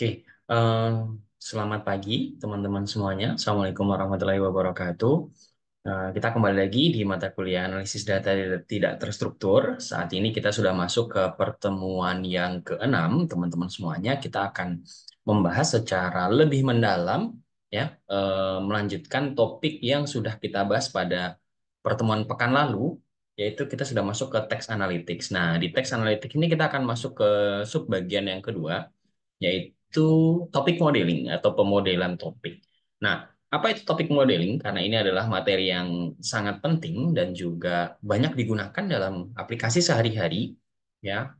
Oke, uh, selamat pagi teman-teman semuanya. Assalamualaikum warahmatullahi wabarakatuh. Uh, kita kembali lagi di mata kuliah analisis data tidak terstruktur. Saat ini kita sudah masuk ke pertemuan yang keenam, teman-teman semuanya. Kita akan membahas secara lebih mendalam, ya, uh, melanjutkan topik yang sudah kita bahas pada pertemuan pekan lalu, yaitu kita sudah masuk ke teks analytics. Nah, di teks analytics ini kita akan masuk ke subbagian yang kedua, yaitu itu topik modeling atau pemodelan topik. Nah, apa itu topik modeling? Karena ini adalah materi yang sangat penting dan juga banyak digunakan dalam aplikasi sehari-hari. Ya,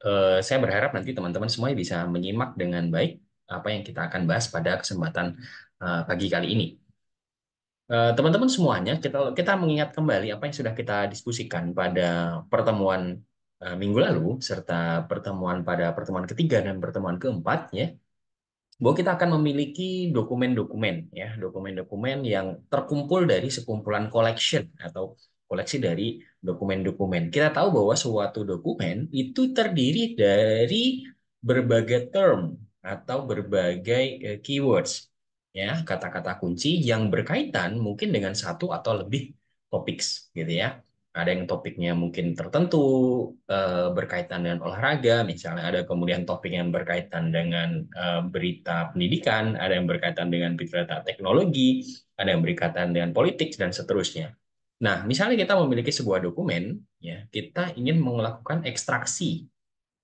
eh, saya berharap nanti teman-teman semua bisa menyimak dengan baik apa yang kita akan bahas pada kesempatan eh, pagi kali ini. Eh, teman-teman semuanya, kita kita mengingat kembali apa yang sudah kita diskusikan pada pertemuan Eh, minggu lalu serta pertemuan pada pertemuan ketiga dan pertemuan keempat ya bahwa kita akan memiliki dokumen-dokumen ya dokumen-dokumen yang terkumpul dari sekumpulan collection atau koleksi dari dokumen-dokumen. Kita tahu bahwa suatu dokumen itu terdiri dari berbagai term atau berbagai eh, keywords ya kata-kata kunci yang berkaitan mungkin dengan satu atau lebih topics gitu ya ada yang topiknya mungkin tertentu eh, berkaitan dengan olahraga, misalnya ada kemudian topik yang berkaitan dengan eh, berita pendidikan, ada yang berkaitan dengan berita teknologi, ada yang berkaitan dengan politik dan seterusnya. Nah, misalnya kita memiliki sebuah dokumen, ya kita ingin melakukan ekstraksi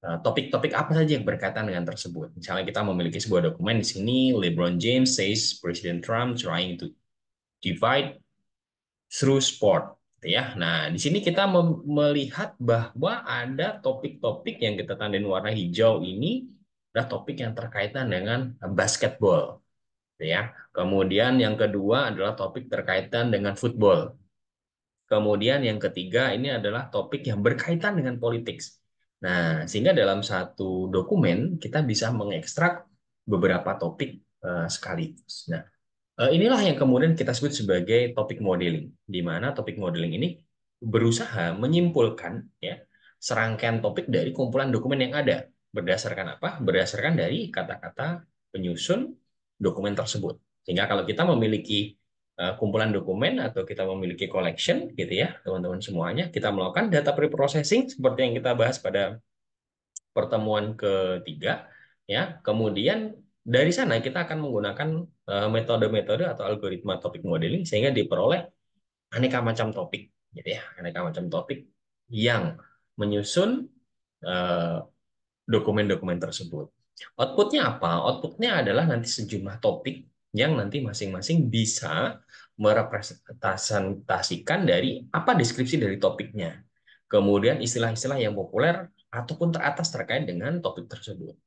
eh, topik-topik apa saja yang berkaitan dengan tersebut. Misalnya kita memiliki sebuah dokumen di sini, LeBron James says President Trump trying to divide through sport. Gitu ya. Nah, di sini kita melihat bahwa ada topik-topik yang kita tandain warna hijau ini adalah topik yang terkaitan dengan basketball, gitu ya. Kemudian yang kedua adalah topik terkaitan dengan football. Kemudian yang ketiga ini adalah topik yang berkaitan dengan politik. Nah, sehingga dalam satu dokumen kita bisa mengekstrak beberapa topik eh, sekaligus. Nah, Eh, inilah yang kemudian kita sebut sebagai topik modeling, di mana topik modeling ini berusaha menyimpulkan ya serangkaian topik dari kumpulan dokumen yang ada. Berdasarkan apa? Berdasarkan dari kata-kata penyusun dokumen tersebut. Sehingga kalau kita memiliki eh, kumpulan dokumen atau kita memiliki collection gitu ya teman-teman semuanya kita melakukan data preprocessing seperti yang kita bahas pada pertemuan ketiga ya kemudian dari sana kita akan menggunakan eh, metode-metode atau algoritma topik modeling sehingga diperoleh aneka macam topik, gitu ya, aneka macam topik yang menyusun eh, dokumen-dokumen tersebut. Outputnya apa? Outputnya adalah nanti sejumlah topik yang nanti masing-masing bisa merepresentasikan dari apa deskripsi dari topiknya. Kemudian istilah-istilah yang populer ataupun teratas terkait dengan topik tersebut.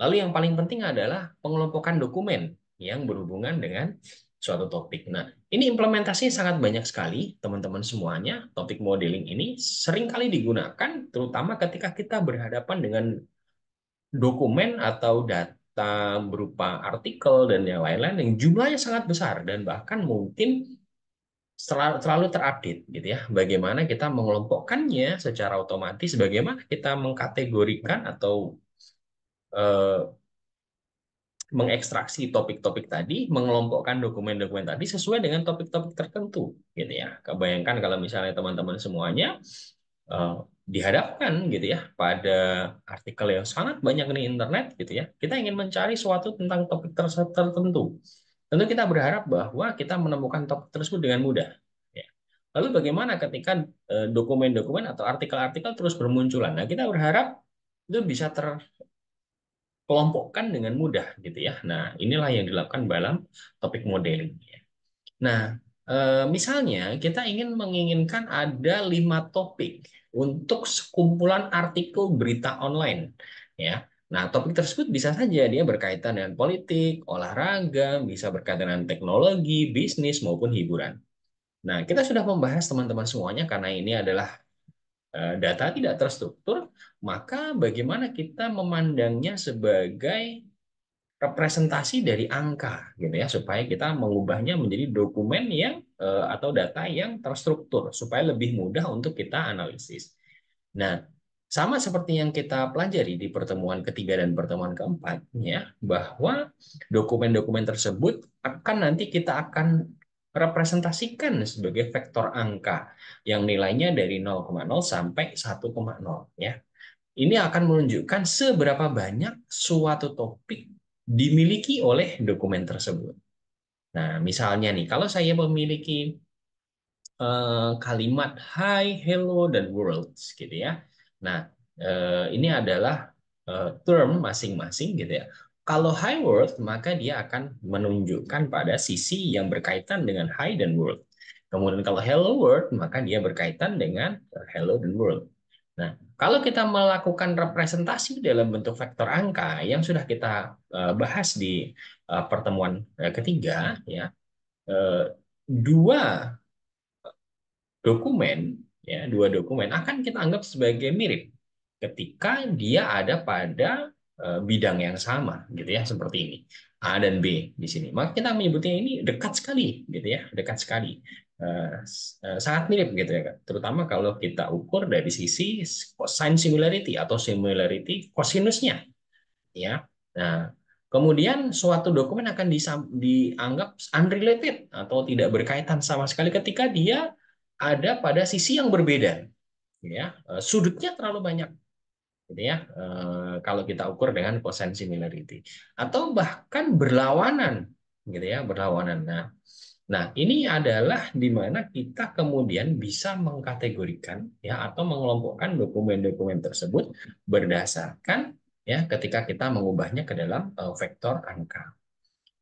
Lalu yang paling penting adalah pengelompokan dokumen yang berhubungan dengan suatu topik. Nah, ini implementasinya sangat banyak sekali, teman-teman semuanya. Topik modeling ini sering kali digunakan, terutama ketika kita berhadapan dengan dokumen atau data berupa artikel dan yang lain-lain yang jumlahnya sangat besar dan bahkan mungkin selalu terupdate gitu ya. Bagaimana kita mengelompokkannya secara otomatis, bagaimana kita mengkategorikan atau Eh, mengekstraksi topik-topik tadi, mengelompokkan dokumen-dokumen tadi sesuai dengan topik-topik tertentu, gitu ya. Kebayangkan kalau misalnya teman-teman semuanya uh, dihadapkan gitu ya pada artikel yang sangat banyak di internet gitu ya. Kita ingin mencari suatu tentang topik tertentu. Tentu kita berharap bahwa kita menemukan topik tersebut dengan mudah. Ya. Lalu bagaimana ketika eh, dokumen-dokumen atau artikel-artikel terus bermunculan? Nah, kita berharap itu bisa ter kelompokkan dengan mudah gitu ya. Nah, inilah yang dilakukan dalam topik modeling. Ya. Nah, eh, misalnya kita ingin menginginkan ada lima topik untuk sekumpulan artikel berita online, ya. Nah, topik tersebut bisa saja dia berkaitan dengan politik, olahraga, bisa berkaitan dengan teknologi, bisnis maupun hiburan. Nah, kita sudah membahas teman-teman semuanya karena ini adalah Eh, data tidak terstruktur, maka bagaimana kita memandangnya sebagai representasi dari angka gitu ya supaya kita mengubahnya menjadi dokumen yang eh, atau data yang terstruktur supaya lebih mudah untuk kita analisis. Nah, sama seperti yang kita pelajari di pertemuan ketiga dan pertemuan keempat ya bahwa dokumen-dokumen tersebut akan nanti kita akan representasikan sebagai vektor angka yang nilainya dari 0,0 sampai 1,0 ya. Ini akan menunjukkan seberapa banyak suatu topik dimiliki oleh dokumen tersebut. Nah, misalnya nih, kalau saya memiliki uh, kalimat hi, hello, dan world, gitu ya. Nah, uh, ini adalah uh, term masing-masing, gitu ya. Kalau high worth, maka dia akan menunjukkan pada sisi yang berkaitan dengan high dan world. Kemudian kalau hello world, maka dia berkaitan dengan eh, hello dan world. Nah, kalau kita melakukan representasi dalam bentuk vektor angka yang sudah kita eh, bahas di eh, pertemuan ketiga, ya dua dokumen, ya dua dokumen akan kita anggap sebagai mirip ketika dia ada pada Eh, bidang yang sama gitu ya seperti ini A dan B di sini maka kita menyebutnya ini dekat sekali gitu ya dekat sekali eh, eh, sangat mirip gitu ya terutama kalau kita ukur dari sisi cosine similarity atau similarity kosinusnya ya nah kemudian suatu dokumen akan dianggap unrelated atau tidak berkaitan sama sekali ketika dia ada pada sisi yang berbeda ya sudutnya terlalu banyak gitu ya eh, kalau kita ukur dengan cosine similarity atau bahkan berlawanan gitu ya berlawanan nah nah ini adalah di mana kita kemudian bisa mengkategorikan ya atau mengelompokkan dokumen-dokumen tersebut berdasarkan ya ketika kita mengubahnya ke dalam eh, vektor angka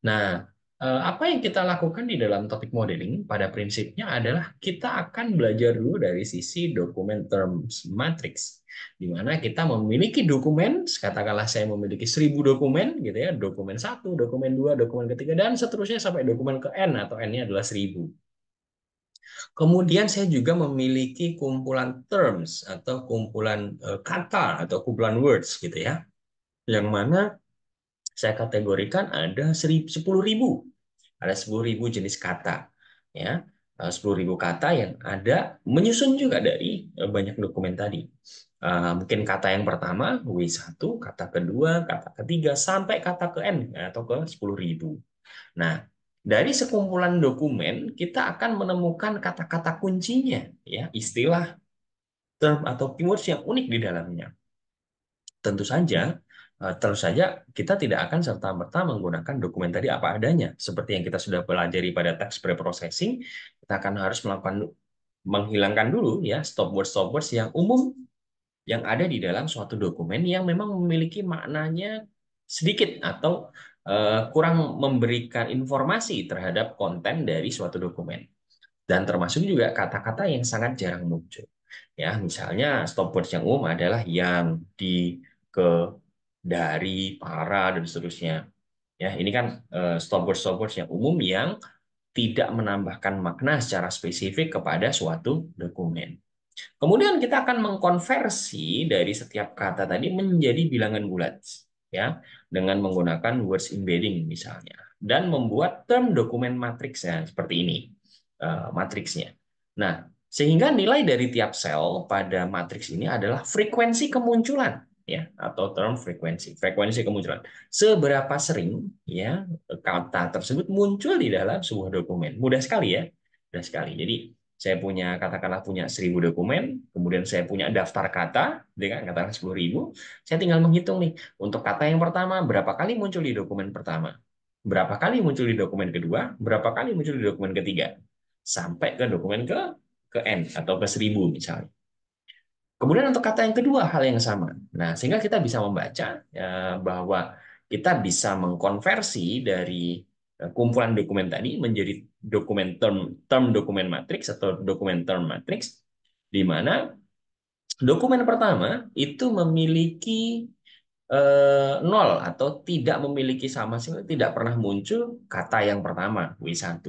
nah Eh, apa yang kita lakukan di dalam topik modeling pada prinsipnya adalah kita akan belajar dulu dari sisi dokumen terms matrix di mana kita memiliki dokumen katakanlah saya memiliki 1000 dokumen gitu ya dokumen satu dokumen dua dokumen ketiga dan seterusnya sampai dokumen ke n atau n-nya adalah 1000 Kemudian saya juga memiliki kumpulan terms atau kumpulan eh, kata atau kumpulan words gitu ya. Yang mana saya kategorikan ada 10.000 ada 10.000 jenis kata, ya. 10.000 eh, kata yang ada menyusun juga dari eh, banyak dokumen tadi. Eh, mungkin kata yang pertama W1, kata kedua, kata ketiga, sampai kata ke N atau ke 10.000. Nah, dari sekumpulan dokumen kita akan menemukan kata-kata kuncinya ya istilah term atau keywords yang unik di dalamnya tentu saja Eh, terus saja kita tidak akan serta-merta menggunakan dokumen tadi apa adanya. Seperti yang kita sudah pelajari pada teks preprocessing, kita akan harus melakukan menghilangkan dulu ya stop words stop words yang umum yang ada di dalam suatu dokumen yang memang memiliki maknanya sedikit atau uh, kurang memberikan informasi terhadap konten dari suatu dokumen. Dan termasuk juga kata-kata yang sangat jarang muncul. Ya, misalnya stop words yang umum adalah yang di ke dari para dan seterusnya ya ini kan uh, stopword stopwords yang umum yang tidak menambahkan makna secara spesifik kepada suatu dokumen kemudian kita akan mengkonversi dari setiap kata tadi menjadi bilangan bulat ya dengan menggunakan words embedding misalnya dan membuat term dokumen matriks ya seperti ini eh, matriksnya nah sehingga nilai dari tiap sel pada matriks ini adalah frekuensi kemunculan ya atau term frekuensi frekuensi kemunculan seberapa sering ya kata tersebut muncul di dalam sebuah dokumen mudah sekali ya mudah sekali jadi saya punya katakanlah punya seribu dokumen, kemudian saya punya daftar kata dengan katakanlah ribu. saya tinggal menghitung nih untuk kata yang pertama berapa kali muncul di dokumen pertama, berapa kali muncul di dokumen kedua, berapa kali muncul di dokumen ketiga, sampai ke dokumen ke ke n atau ke seribu misalnya. Kemudian untuk kata yang kedua hal yang sama. Nah, sehingga kita bisa membaca ya, bahwa kita bisa mengkonversi dari eh, kumpulan dokumen tadi menjadi dokumen term term dokumen matriks atau dokumen term matriks di mana dokumen pertama itu memiliki eh, nol atau tidak memiliki sama sekali tidak pernah muncul kata yang pertama W1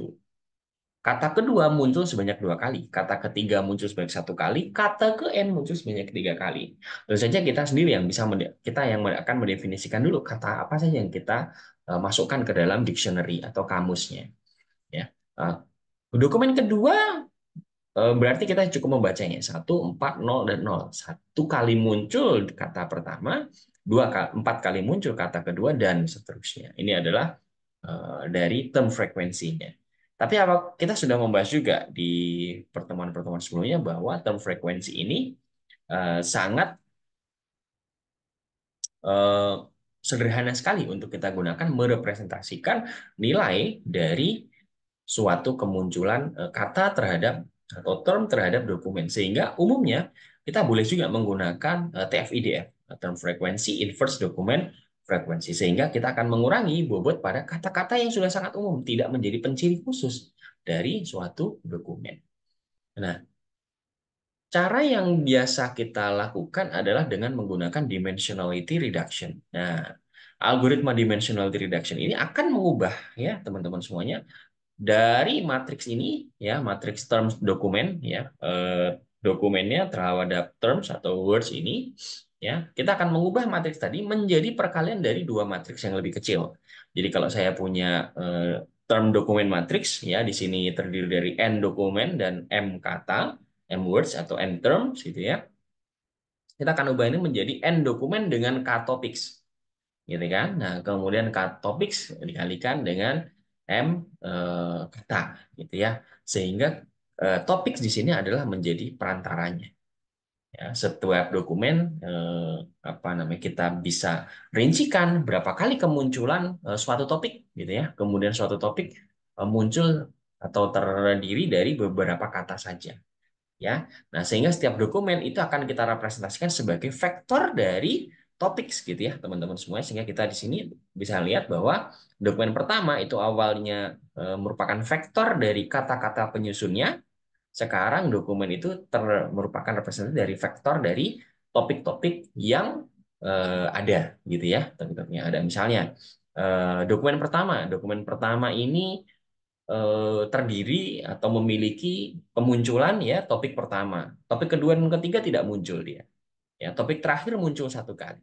Kata kedua muncul sebanyak dua kali, kata ketiga muncul sebanyak satu kali, kata ke n muncul sebanyak tiga kali. Tentu saja kita sendiri yang bisa kita yang akan mendefinisikan dulu kata apa saja yang kita eh, masukkan ke dalam dictionary atau kamusnya. Ya. Eh, dokumen kedua eh, berarti kita cukup membacanya satu empat nol dan nol Satu kali muncul kata pertama, dua empat kali muncul kata kedua dan seterusnya. Ini adalah dari term frekuensinya. Tapi apa kita sudah membahas juga di pertemuan-pertemuan sebelumnya bahwa term frekuensi ini uh, sangat uh, sederhana sekali untuk kita gunakan merepresentasikan nilai dari suatu kemunculan eh, kata terhadap atau term terhadap dokumen sehingga umumnya kita boleh juga menggunakan uh, tf term frekuensi inverse dokumen frekuensi sehingga kita akan mengurangi bobot pada kata-kata yang sudah sangat umum tidak menjadi penciri khusus dari suatu dokumen. Nah, cara yang biasa kita lakukan adalah dengan menggunakan dimensionality reduction. Nah, algoritma dimensionality reduction ini akan mengubah ya teman-teman semuanya dari matriks ini ya matriks terms dokumen ya eh, dokumennya terhadap terms atau words ini ya kita akan mengubah matriks tadi menjadi perkalian dari dua matriks yang lebih kecil. Jadi kalau saya punya eh, term dokumen matriks ya di sini terdiri dari n dokumen dan m kata, m words atau n terms gitu ya. Kita akan ubah ini menjadi n dokumen dengan k topics. Gitu kan? Nah, kemudian k topics dikalikan dengan m eh, kata gitu ya. Sehingga eh, topics di sini adalah menjadi perantaranya ya, setiap dokumen eh, apa namanya kita bisa rincikan berapa kali kemunculan eh, suatu topik gitu ya kemudian suatu topik eh, muncul atau terdiri dari beberapa kata saja ya nah sehingga setiap dokumen itu akan kita representasikan sebagai vektor dari topik gitu ya teman-teman semua sehingga kita di sini bisa lihat bahwa dokumen pertama itu awalnya eh, merupakan vektor dari kata-kata penyusunnya sekarang dokumen itu ter, merupakan representasi dari vektor dari topik-topik yang uh, ada gitu ya, topik-topiknya ada. Misalnya uh, dokumen pertama, dokumen pertama ini uh, terdiri atau memiliki kemunculan ya topik pertama. Topik kedua dan ketiga tidak muncul dia. Ya, topik terakhir muncul satu kali.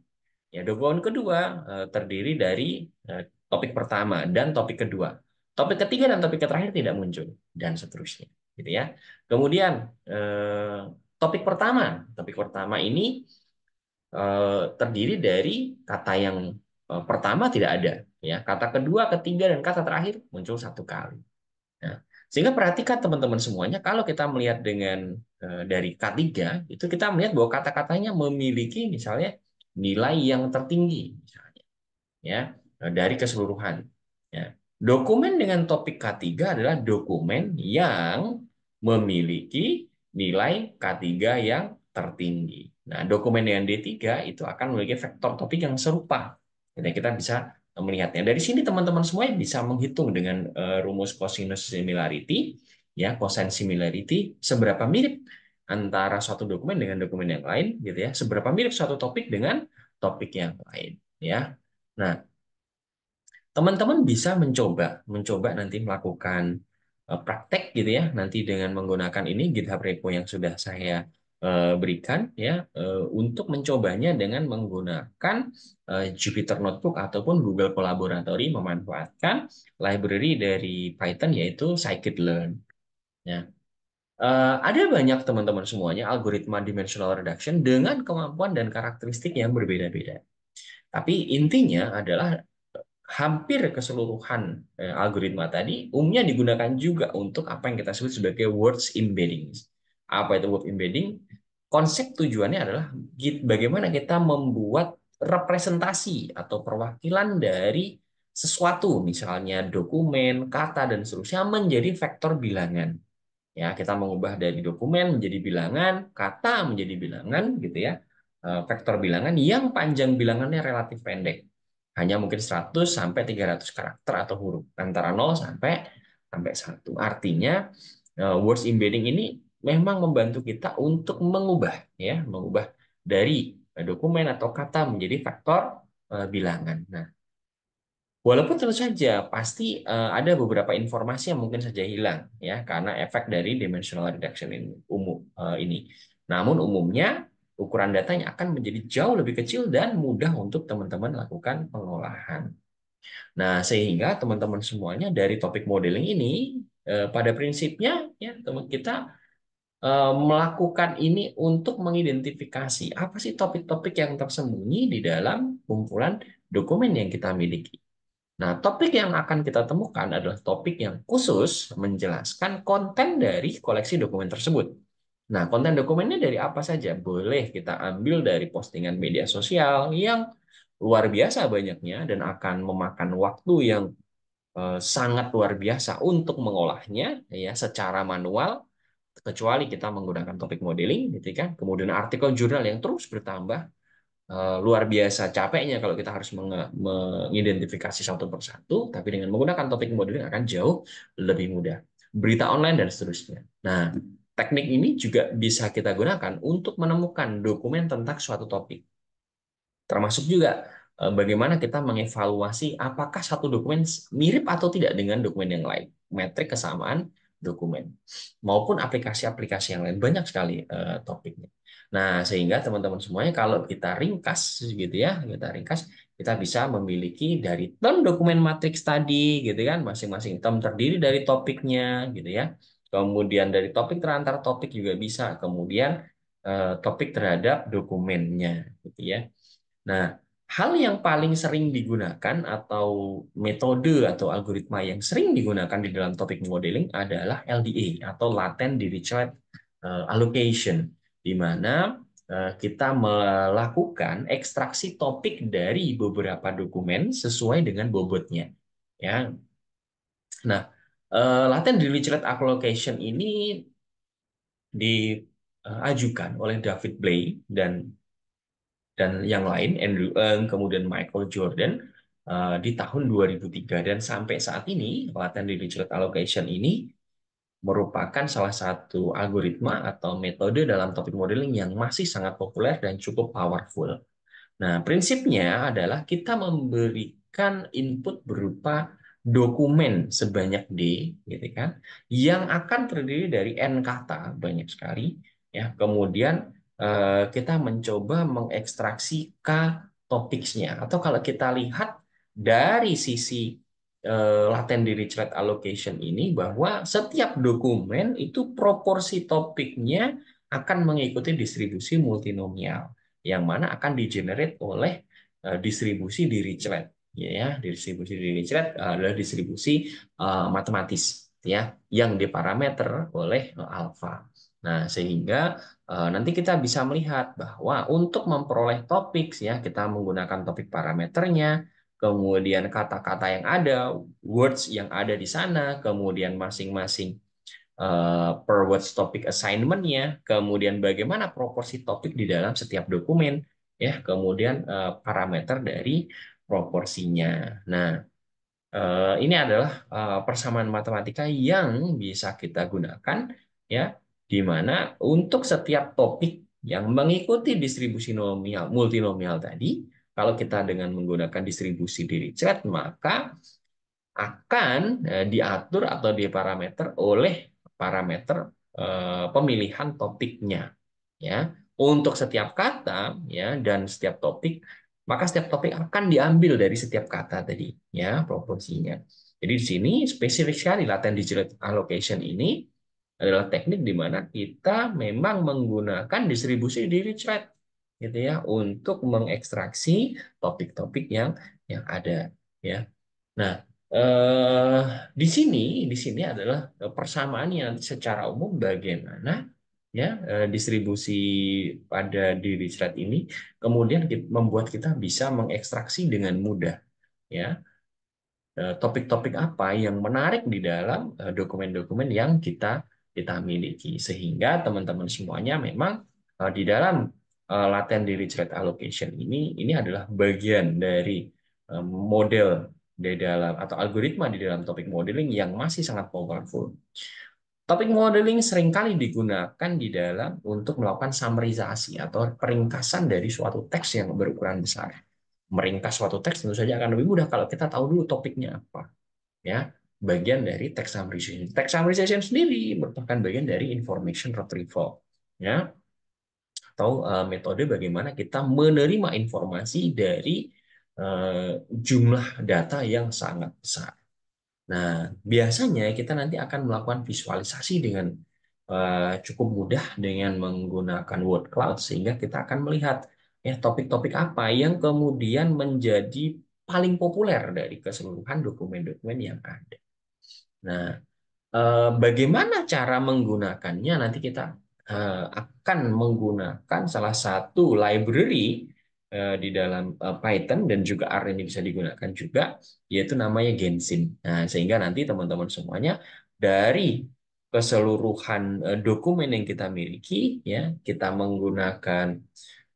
Ya, dokumen kedua uh, terdiri dari uh, topik pertama dan topik kedua. Topik ketiga dan topik terakhir tidak muncul dan seterusnya gitu ya. Kemudian eh, topik pertama, topik pertama ini eh, terdiri dari kata yang eh, pertama tidak ada, ya kata kedua, ketiga dan kata terakhir muncul satu kali. Nah, sehingga perhatikan teman-teman semuanya kalau kita melihat dengan eh, dari K3 itu kita melihat bahwa kata-katanya memiliki misalnya nilai yang tertinggi misalnya ya eh, dari keseluruhan ya. Dokumen dengan topik K3 adalah dokumen yang memiliki nilai K3 yang tertinggi. Nah, dokumen yang D3 itu akan memiliki vektor topik yang serupa. Jadi kita bisa melihatnya. Dari sini teman-teman semua bisa menghitung dengan eh, rumus cosinus similarity, ya cosine similarity, seberapa mirip antara suatu dokumen dengan dokumen yang lain, gitu ya. Seberapa mirip suatu topik dengan topik yang lain, ya. Nah, teman-teman bisa mencoba, mencoba nanti melakukan Eh, praktek gitu ya nanti dengan menggunakan ini GitHub repo yang sudah saya eh, berikan ya eh, untuk mencobanya dengan menggunakan Jupiter Jupyter Notebook ataupun Google Collaboratory memanfaatkan library dari Python yaitu scikit-learn. Ya. ada banyak teman-teman semuanya algoritma dimensional reduction dengan kemampuan dan karakteristik yang berbeda-beda. Tapi intinya adalah hampir keseluruhan eh, algoritma tadi umumnya digunakan juga untuk apa yang kita sebut sebagai words embedding. Apa itu word embedding? Konsep tujuannya adalah bagaimana kita membuat representasi atau perwakilan dari sesuatu, misalnya dokumen, kata dan seterusnya menjadi vektor bilangan. Ya, kita mengubah dari dokumen menjadi bilangan, kata menjadi bilangan gitu ya. Eh, vektor bilangan yang panjang bilangannya relatif pendek hanya mungkin 100 sampai 300 karakter atau huruf antara 0 sampai sampai 1. Artinya eh, words embedding ini memang membantu kita untuk mengubah ya, mengubah dari eh, dokumen atau kata menjadi faktor eh, bilangan. Nah, walaupun tentu saja pasti ada beberapa informasi yang mungkin saja hilang ya karena efek dari dimensional reduction ini umum ini. Namun umumnya ukuran datanya akan menjadi jauh lebih kecil dan mudah untuk teman-teman lakukan pengolahan. Nah, sehingga teman-teman semuanya dari topik modeling ini eh, pada prinsipnya ya teman kita eh, melakukan ini untuk mengidentifikasi apa sih topik-topik yang tersembunyi di dalam kumpulan dokumen yang kita miliki. Nah, topik yang akan kita temukan adalah topik yang khusus menjelaskan konten dari koleksi dokumen tersebut. Nah, konten dokumennya dari apa saja? Boleh kita ambil dari postingan media sosial yang luar biasa banyaknya dan akan memakan waktu yang eh, sangat luar biasa untuk mengolahnya ya secara manual kecuali kita menggunakan topik modeling gitu kan. Kemudian artikel jurnal yang terus bertambah eh, luar biasa capeknya kalau kita harus mengidentifikasi satu persatu tapi dengan menggunakan topik modeling akan jauh lebih mudah. Berita online dan seterusnya. Nah, Teknik ini juga bisa kita gunakan untuk menemukan dokumen tentang suatu topik. Termasuk juga eh, bagaimana kita mengevaluasi apakah satu dokumen mirip atau tidak dengan dokumen yang lain. Metrik kesamaan dokumen maupun aplikasi-aplikasi yang lain banyak sekali eh, topiknya. Nah, sehingga teman-teman semuanya kalau kita ringkas gitu ya, kita ringkas, kita bisa memiliki dari term dokumen matriks tadi gitu kan, masing-masing term terdiri dari topiknya gitu ya kemudian dari topik terantar topik juga bisa, kemudian eh, topik terhadap dokumennya, gitu ya. Nah, hal yang paling sering digunakan atau metode atau algoritma yang sering digunakan di dalam topik modeling adalah LDA atau latent Dirichlet eh, allocation, di mana eh, kita melakukan ekstraksi topik dari beberapa dokumen sesuai dengan bobotnya. Ya, nah Uh, eh, latent Dirichlet Allocation ini diajukan eh, oleh David Blay dan dan yang lain Andrew Ng kemudian Michael Jordan uh, di tahun 2003 dan sampai saat ini latent Dirichlet Allocation ini merupakan salah satu algoritma atau metode dalam topik modeling yang masih sangat populer dan cukup powerful. Nah, prinsipnya adalah kita memberikan input berupa dokumen sebanyak D gitu kan yang akan terdiri dari N kata banyak sekali ya kemudian eh, kita mencoba mengekstraksi K topiknya atau kalau kita lihat dari sisi eh, latent Dirichlet allocation ini bahwa setiap dokumen itu proporsi topiknya akan mengikuti distribusi multinomial yang mana akan eh, di generate oleh distribusi Dirichlet Iya ya distribusi Dirichlet kan, eh, adalah distribusi uh, matematis ya yang diparameter oleh eh, alfa. Nah, sehingga uh, nanti kita bisa melihat bahwa untuk memperoleh topik ya kita menggunakan topik parameternya, kemudian kata-kata yang ada, words yang ada di sana, kemudian masing-masing uh, per words topic assignment-nya, kemudian bagaimana proporsi topik di dalam setiap dokumen ya, kemudian uh, parameter dari proporsinya. Nah, eh, ini adalah eh, persamaan matematika yang bisa kita gunakan ya di mana untuk setiap topik yang mengikuti distribusi nominal multinomial tadi kalau kita dengan menggunakan distribusi Dirichlet maka akan eh, diatur atau diparameter oleh parameter pemilihan topiknya ya untuk setiap kata ya dan setiap topik maka setiap topik akan diambil dari setiap kata tadi ya proporsinya. Jadi di sini spesifik sekali latent digital allocation ini adalah teknik di mana kita memang menggunakan distribusi Dirichlet chat gitu ya untuk mengekstraksi topik-topik yang yang ada ya. Nah, eh, di sini di sini adalah eh, persamaan yang secara umum bagaimana ya eh, distribusi pada diri serat ini kemudian membuat kita bisa mengekstraksi dengan mudah ya eh, topik-topik apa yang menarik di dalam eh, dokumen-dokumen yang kita kita miliki sehingga teman-teman semuanya memang di dalam laten serat allocation ini ini adalah bagian dari model di dalam atau algoritma di dalam topik modeling yang masih sangat powerful. Topik modeling seringkali digunakan di dalam untuk melakukan summarisasi atau peringkasan dari suatu teks yang berukuran besar. Meringkas suatu teks tentu saja akan lebih mudah kalau kita tahu dulu topiknya apa. Ya, bagian dari teks summarization. Teks summarization sendiri merupakan bagian dari information retrieval. Ya, atau uh, metode bagaimana kita menerima informasi dari uh, jumlah data yang sangat besar. Nah, biasanya kita nanti akan melakukan visualisasi dengan uh, cukup mudah dengan menggunakan word cloud sehingga kita akan melihat ya topik-topik apa yang kemudian menjadi paling populer dari keseluruhan dokumen-dokumen yang ada. Nah, eh, bagaimana cara menggunakannya? Nanti kita eh, akan menggunakan salah satu library Eh, di dalam eh, Python dan juga R ini bisa digunakan juga yaitu namanya Genshin. Nah, sehingga nanti teman-teman semuanya dari keseluruhan eh, dokumen yang kita miliki ya, kita menggunakan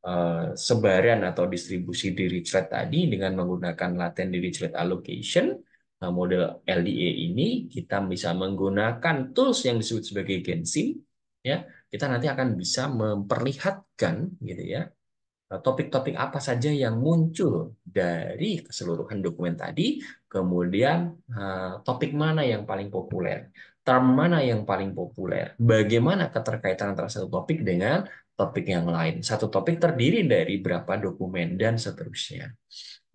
uh, sebaran atau distribusi Dirichlet tadi dengan menggunakan latent Dirichlet allocation model LDA e ini kita bisa menggunakan tools yang disebut sebagai Genshin ya, kita nanti akan bisa memperlihatkan gitu ya Eh, topik-topik apa saja yang muncul dari keseluruhan dokumen tadi, kemudian eh, topik mana yang paling populer, term mana yang paling populer, bagaimana keterkaitan antara satu topik dengan topik yang lain. Satu topik terdiri dari berapa dokumen dan seterusnya.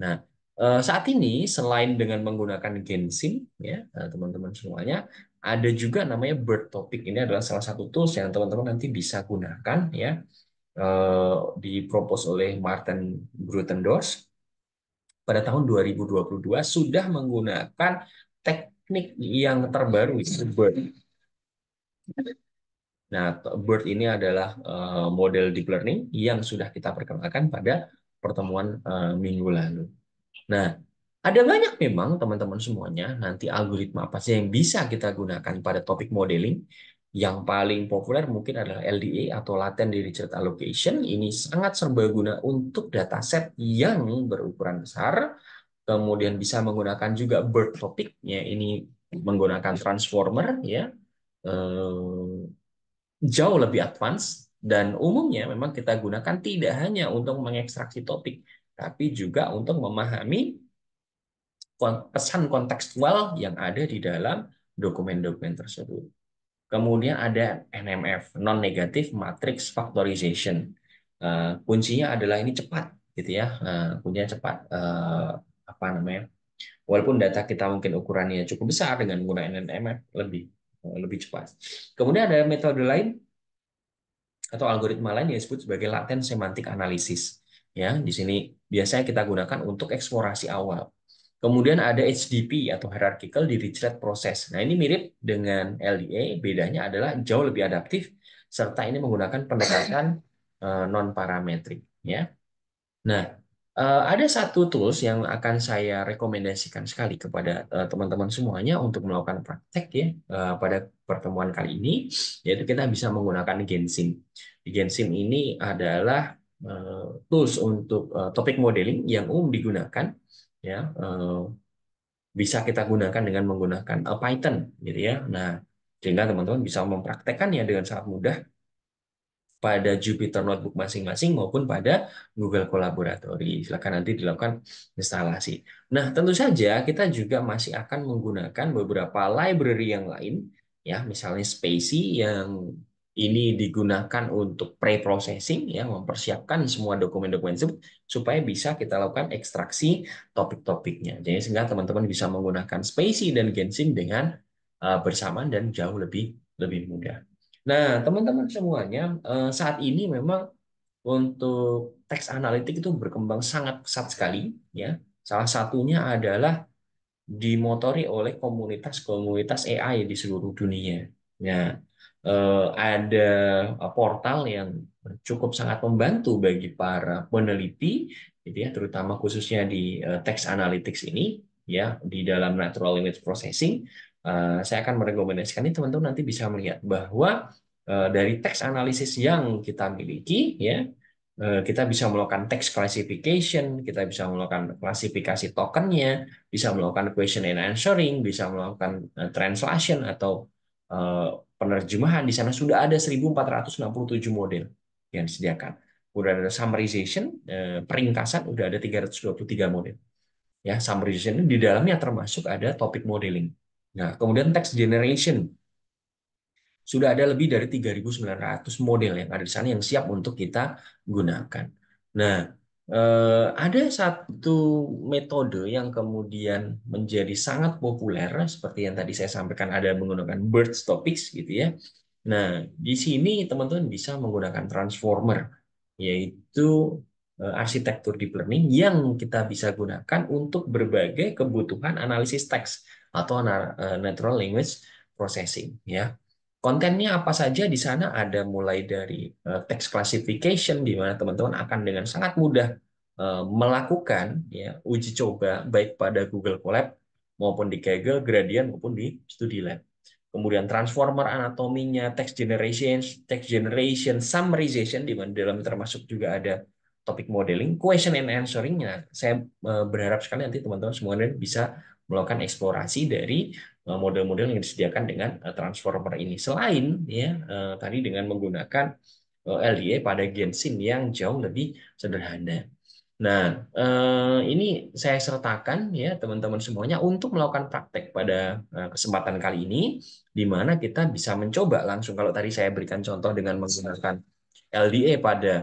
Nah, eh, saat ini selain dengan menggunakan Genshin ya, teman-teman semuanya, ada juga namanya Bird Topic. Ini adalah salah satu tools yang teman-teman nanti bisa gunakan ya Eh, dipropos oleh Martin Grutendorf pada tahun 2022 sudah menggunakan teknik yang terbaru BERT. Nah, BERT ini adalah eh, model deep learning yang sudah kita perkenalkan pada pertemuan eh, minggu lalu. Nah, ada banyak memang teman-teman semuanya nanti algoritma apa sih yang bisa kita gunakan pada topik modeling yang paling populer mungkin adalah LDA atau Latent Dirichlet Allocation. Ini sangat serbaguna untuk dataset yang berukuran besar. Kemudian bisa menggunakan juga bird topic. Ya, ini menggunakan transformer. ya eh, Jauh lebih advance. Dan umumnya memang kita gunakan tidak hanya untuk mengekstraksi topik, tapi juga untuk memahami pesan kontekstual yang ada di dalam dokumen-dokumen tersebut. Kemudian ada NMF, non negative matrix factorization. Uh, kuncinya adalah ini cepat gitu ya. Uh, kuncinya cepat uh, apa namanya? Walaupun data kita mungkin ukurannya cukup besar dengan menggunakan NMF lebih uh, lebih cepat. Kemudian ada metode lain atau algoritma lain yang disebut sebagai latent semantic analysis. Ya, di sini biasanya kita gunakan untuk eksplorasi awal. Kemudian ada HDP atau Hierarchical Dirichlet Process. Nah, ini mirip dengan LDA, bedanya adalah jauh lebih adaptif serta ini menggunakan pendekatan eh, non parametrik ya. Nah, eh, ada satu tools yang akan saya rekomendasikan sekali kepada eh, teman-teman semuanya untuk melakukan praktek ya pada pertemuan kali ini yaitu kita bisa menggunakan Gensim. Gensim ini adalah tools untuk topik modeling yang umum digunakan ya eh, bisa kita gunakan dengan menggunakan eh, Python gitu ya. Nah, sehingga teman-teman bisa ya dengan sangat mudah pada Jupyter Notebook masing-masing maupun pada Google Collaboratory. Silakan nanti dilakukan instalasi. Nah, tentu saja kita juga masih akan menggunakan beberapa library yang lain ya, misalnya Spacey yang ini digunakan untuk pre-processing ya mempersiapkan semua dokumen-dokumen tersebut supaya bisa kita lakukan ekstraksi topik-topiknya. Jadi sehingga teman-teman bisa menggunakan Spacy dan Genshin dengan eh, bersamaan dan jauh lebih lebih mudah. Nah, teman-teman semuanya eh, saat ini memang untuk teks analitik itu berkembang sangat pesat sekali ya. Salah satunya adalah dimotori oleh komunitas-komunitas AI di seluruh dunia. Nah, Eh, ada eh, portal yang cukup sangat membantu bagi para peneliti gitu ya terutama khususnya di eh, text analytics ini ya di dalam natural language processing saya akan merekomendasikan ini teman-teman nanti bisa melihat bahwa dari text analysis yang kita miliki ya kita bisa melakukan text classification, kita bisa melakukan klasifikasi tokennya, bisa melakukan question and answering, bisa melakukan translation atau penerjemahan di sana sudah ada 1467 model yang disediakan. Kemudian ada summarization, eh, peringkasan udah ada 323 model. Ya, summarization di dalamnya termasuk ada topic modeling. Nah, kemudian text generation. Sudah ada lebih dari 3.900 model yang ada di sana yang siap untuk kita gunakan. Nah, Uh, ada satu metode yang kemudian menjadi sangat populer seperti yang tadi saya sampaikan ada menggunakan birds topics gitu ya. Nah, di sini teman-teman bisa menggunakan transformer yaitu uh, arsitektur deep learning yang kita bisa gunakan untuk berbagai kebutuhan analisis teks atau eh, natural language processing ya. Kontennya apa saja di sana ada mulai dari eh, text classification di mana teman-teman akan dengan sangat mudah eh, melakukan ya uji coba baik pada Google Colab maupun di Kaggle Gradient maupun di StudyLab. Kemudian transformer anatominya, text generation, text generation, summarization di mana dalam termasuk juga ada topik modeling, question and answering-nya. Saya eh, berharap sekali nanti teman-teman semuanya bisa melakukan eksplorasi dari eh, model-model yang disediakan dengan eh, transformer ini. Selain ya eh, tadi dengan menggunakan LDA pada gensin yang jauh lebih sederhana. Nah, ini saya sertakan ya teman-teman semuanya untuk melakukan praktek pada kesempatan kali ini, di mana kita bisa mencoba langsung. Kalau tadi saya berikan contoh dengan menggunakan LDA pada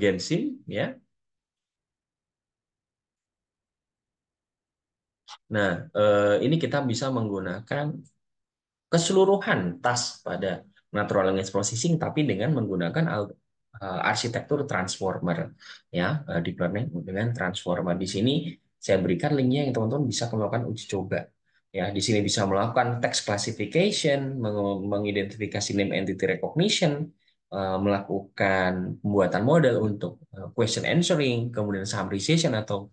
gensin, ya Nah, eh, ini kita bisa menggunakan keseluruhan tas pada natural language processing tapi dengan menggunakan eh, arsitektur transformer ya eh, di learning dengan transformer di sini saya berikan linknya yang teman-teman bisa melakukan uji coba ya di sini bisa melakukan text classification mengidentifikasi name entity recognition melakukan pembuatan model untuk question answering kemudian summarization atau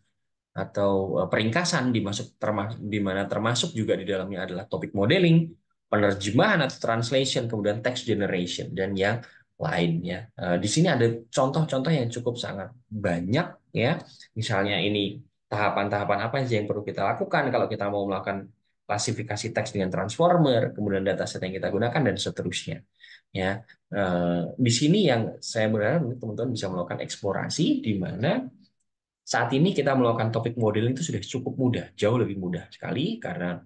atau eh, peringkasan dimasuk termasuk di mana termasuk juga di dalamnya adalah topik modeling, penerjemahan atau translation, kemudian text generation dan yang lainnya. Eh, di sini ada contoh-contoh yang cukup sangat banyak ya. Misalnya ini tahapan-tahapan apa sih yang perlu kita lakukan kalau kita mau melakukan klasifikasi teks dengan transformer, kemudian dataset yang kita gunakan dan seterusnya. Ya, eh, di sini yang saya berharap teman-teman bisa melakukan eksplorasi di mana saat ini kita melakukan topik modeling itu sudah cukup mudah, jauh lebih mudah sekali karena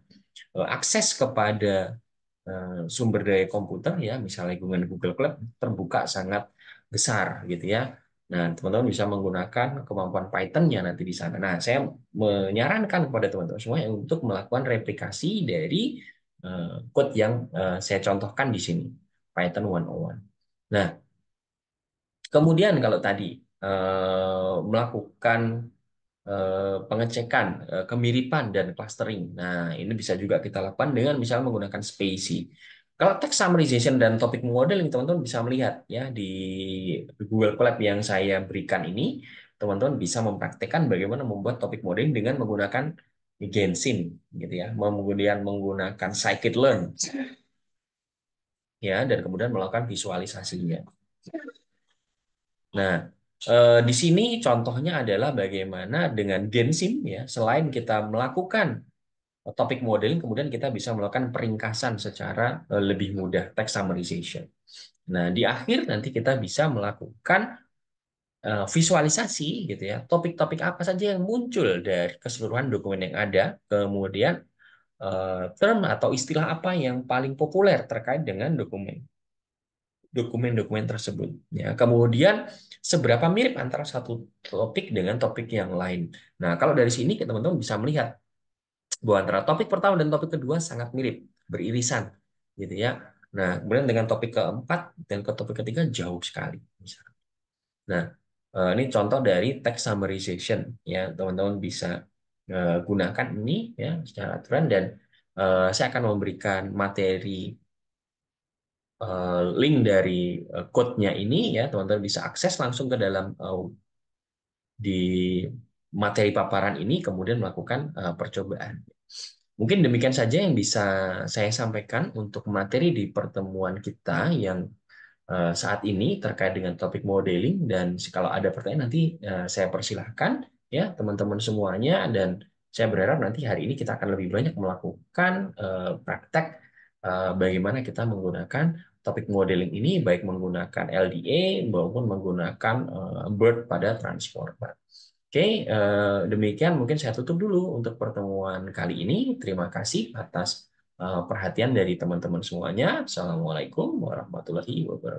e, akses kepada e, sumber daya komputer ya misalnya dengan Google Cloud terbuka sangat besar gitu ya. Nah, teman-teman bisa menggunakan kemampuan Python-nya nanti di sana. Nah, saya menyarankan kepada teman-teman semua untuk melakukan replikasi dari e, code yang saya contohkan di sini, Python 101. Nah, kemudian kalau tadi Eh, melakukan eh, pengecekan eh, kemiripan dan clustering. Nah, ini bisa juga kita lakukan dengan misalnya menggunakan Spacy. Kalau text summarization dan topik modeling, teman-teman bisa melihat ya di Google Colab yang saya berikan ini, teman-teman bisa mempraktekkan bagaimana membuat topic modeling dengan menggunakan Genshin, gitu ya, kemudian menggunakan scikit-learn, ya, dan kemudian melakukan visualisasinya. Nah, Eh, di sini contohnya adalah bagaimana dengan Gensim ya, selain kita melakukan eh, topik modeling, kemudian kita bisa melakukan peringkasan secara eh, lebih mudah, text summarization. Nah, di akhir nanti kita bisa melakukan visualisasi gitu ya, topik-topik apa saja yang muncul dari keseluruhan dokumen yang ada, kemudian term atau istilah apa yang paling populer terkait dengan dokumen dokumen-dokumen tersebut. Ya, kemudian seberapa mirip antara satu topik dengan topik yang lain. Nah, kalau dari sini teman-teman bisa melihat bahwa antara topik pertama dan topik kedua sangat mirip, beririsan, gitu ya. Nah, kemudian dengan topik keempat dan ke topik ketiga jauh sekali. Nah, eh, ini contoh dari text summarization ya, teman-teman bisa eh, gunakan ini ya secara aturan dan eh, saya akan memberikan materi Eh, link dari eh, code-nya ini ya teman-teman bisa akses langsung ke dalam eh, di materi paparan ini kemudian melakukan percobaan. Mungkin demikian saja yang bisa saya sampaikan untuk materi di pertemuan kita yang saat ini terkait dengan topik modeling dan kalau ada pertanyaan nanti saya persilahkan ya teman-teman semuanya dan saya berharap nanti hari ini kita akan lebih banyak melakukan praktek Eh, bagaimana kita menggunakan topik modeling ini baik menggunakan LDA maupun menggunakan eh, BERT pada transformer. Oke, eh, demikian mungkin saya tutup dulu untuk pertemuan kali ini. Terima kasih atas perhatian dari teman-teman semuanya. Assalamualaikum warahmatullahi wabarakatuh.